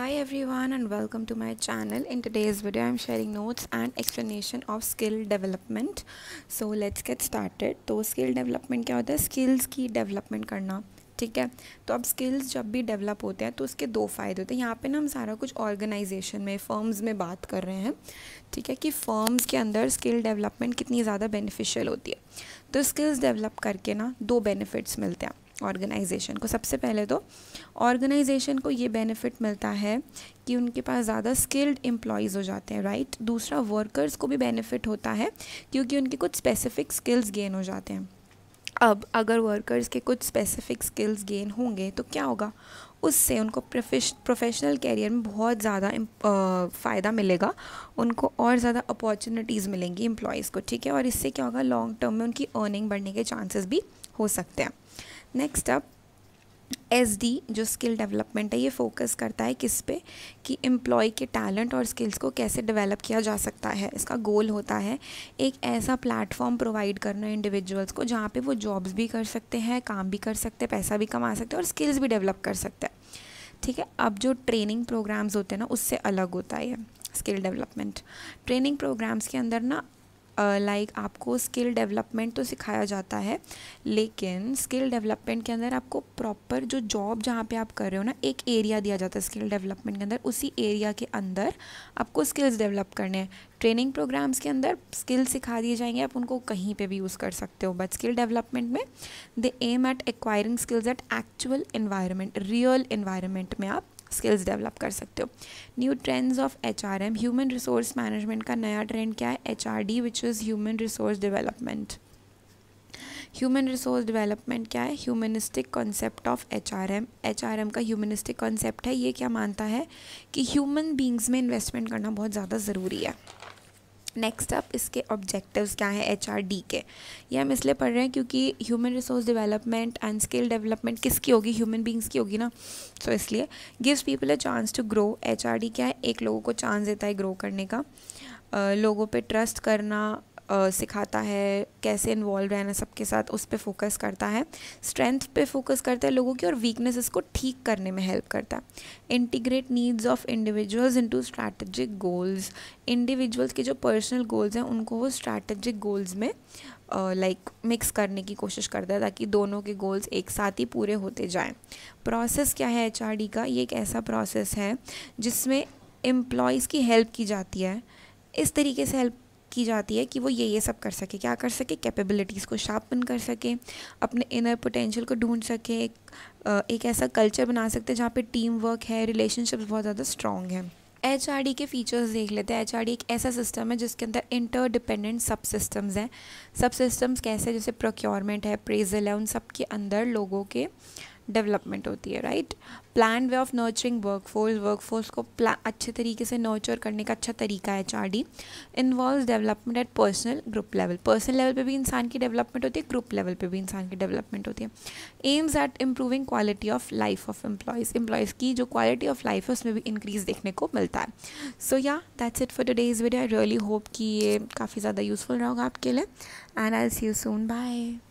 hi everyone and welcome to my channel in today's video i'm sharing notes and explanation of skill development so let's get started तो skill development क्या होता है skills की development करना ठीक है तो अब स्किल्स जब भी डेवलप होते हैं तो उसके दो फ़ायदे होते हैं यहाँ पे ना हम सारा कुछ ऑर्गेनाइजेशन में फर्म्स में बात कर रहे हैं ठीक है कि फर्म्स के अंदर स्किल डेवलपमेंट कितनी ज़्यादा बेनिफिशियल होती है तो स्किल्स डेवलप करके ना दो बेनिफिट्स मिलते हैं ऑर्गेनाइजेशन को सबसे पहले तो ऑर्गेनाइजेशन को ये बेनिफिट मिलता है कि उनके पास ज़्यादा स्किल्ड एम्प्लॉयज़ हो जाते हैं राइट दूसरा वर्कर्स को भी बेनिफिट होता है क्योंकि उनके कुछ स्पेसिफिक स्किल्स गेन हो जाते हैं अब अगर वर्कर्स के कुछ स्पेसिफिक स्किल्स गेन होंगे तो क्या होगा उससे उनको प्रोफेशनल कैरियर में बहुत ज़्यादा फ़ायदा मिलेगा उनको और ज़्यादा अपॉर्चुनिटीज़ मिलेंगी एम्प्लॉयज़ को ठीक है और इससे क्या होगा लॉन्ग टर्म में उनकी अर्निंग बढ़ने के चांसेस भी हो सकते हैं नेक्स्ट अप एस डी जो स्किल डेवलपमेंट है ये फोकस करता है किस पे कि एम्प्लॉय के टैलेंट और स्किल्स को कैसे डेवलप किया जा सकता है इसका गोल होता है एक ऐसा प्लेटफॉर्म प्रोवाइड करना इंडिविजुअल्स को जहाँ पे वो जॉब्स भी कर सकते हैं काम भी कर सकते हैं पैसा भी कमा सकते हैं और स्किल्स भी डेवलप कर सकते हैं ठीक है अब जो ट्रेनिंग प्रोग्राम्स होते हैं ना उससे अलग होता है ये स्किल डेवलपमेंट ट्रेनिंग प्रोग्राम्स के अंदर ना लाइक like आपको स्किल डेवलपमेंट तो सिखाया जाता है लेकिन स्किल डेवलपमेंट के अंदर आपको प्रॉपर जो जॉब जहाँ पे आप कर रहे हो ना एक एरिया दिया जाता है स्किल डेवलपमेंट के अंदर उसी एरिया के अंदर आपको स्किल्स डेवलप करने हैं ट्रेनिंग प्रोग्राम्स के अंदर स्किल सिखा दिए जाएंगे आप उनको कहीं पे भी यूज़ कर सकते हो बट स्किल डेवलपमेंट में the aim at acquiring skills at actual environment real environment में आप स्किल्स डेवलप कर सकते हो new trends of H R M human resource management का नया ट्रेंड क्या है H R D which is human resource development human resource development क्या है humanistic concept of H R M H R M का ह्यूमनिस्टिक कॉन्सेप्ट है ये क्या मानता है कि ह्यूमन बींग्स में इन्वेस्टमेंट करना बहुत ज़्यादा ज़रूरी है नेक्स्ट अप इसके ऑब्जेक्टिव्स क्या हैं एच के ये हम इसलिए पढ़ रहे हैं क्योंकि human resource development and skill development किसकी होगी ह्यूमन बींग्स की होगी ना सो so, इसलिए gives people a chance to grow H क्या है एक लोगों को चांस देता है ग्रो करने का लोगों पे ट्रस्ट करना सिखाता है कैसे इन्वॉल्व रहना सबके साथ उस पर फोकस करता है स्ट्रेंथ पे फोकस करता है लोगों की और वीकनेसेस को ठीक करने में हेल्प करता है integrate needs of individuals into strategic goals individuals के जो पर्सनल गोल्स हैं उनको वो स्ट्रैटेजिक गोल्स में लाइक uh, मिक्स like, करने की कोशिश करता है ताकि दोनों के गोल्स एक साथ ही पूरे होते जाएं प्रोसेस क्या है एच का ये एक ऐसा प्रोसेस है जिसमें एम्प्लॉयज़ की हेल्प की जाती है इस तरीके से हेल्प की जाती है कि वो ये ये सब कर सके क्या कर सके कैपेबिलिटीज़ को शार्पन कर सके अपने इनर पोटेंशियल को ढूंढ सके एक ऐसा कल्चर बना सकते हैं जहाँ पे टीम वर्क है रिलेशनशिप्स बहुत ज़्यादा स्ट्रॉन्ग है एच के फीचर्स देख लेते हैं एच एक ऐसा सिस्टम है जिसके अंदर इंटर डिपेंडेंट सब सिस्टम्स हैं सब सिस्टम्स कैसे जैसे प्रोक्योरमेंट है प्रेजल है उन सब के अंदर लोगों के डेवलपमेंट होती है right planned way of nurturing workforce workforce को अच्छे तरीके से नर्चर करने का अच्छा तरीका है H R D involve development at personal group level personal level पे भी इंसान की डेवलपमेंट होती है ग्रुप लेवल पे भी इंसान की डेवलपमेंट होती है aims at improving quality of life of employees employees की जो क्वालिटी ऑफ लाइफ है उसमें भी इंक्रीज देखने को मिलता है so yeah that's it for today's video I really hope कि ये काफ़ी ज़्यादा यूज़फुल रहा होगा आपके लिए and I see you soon bye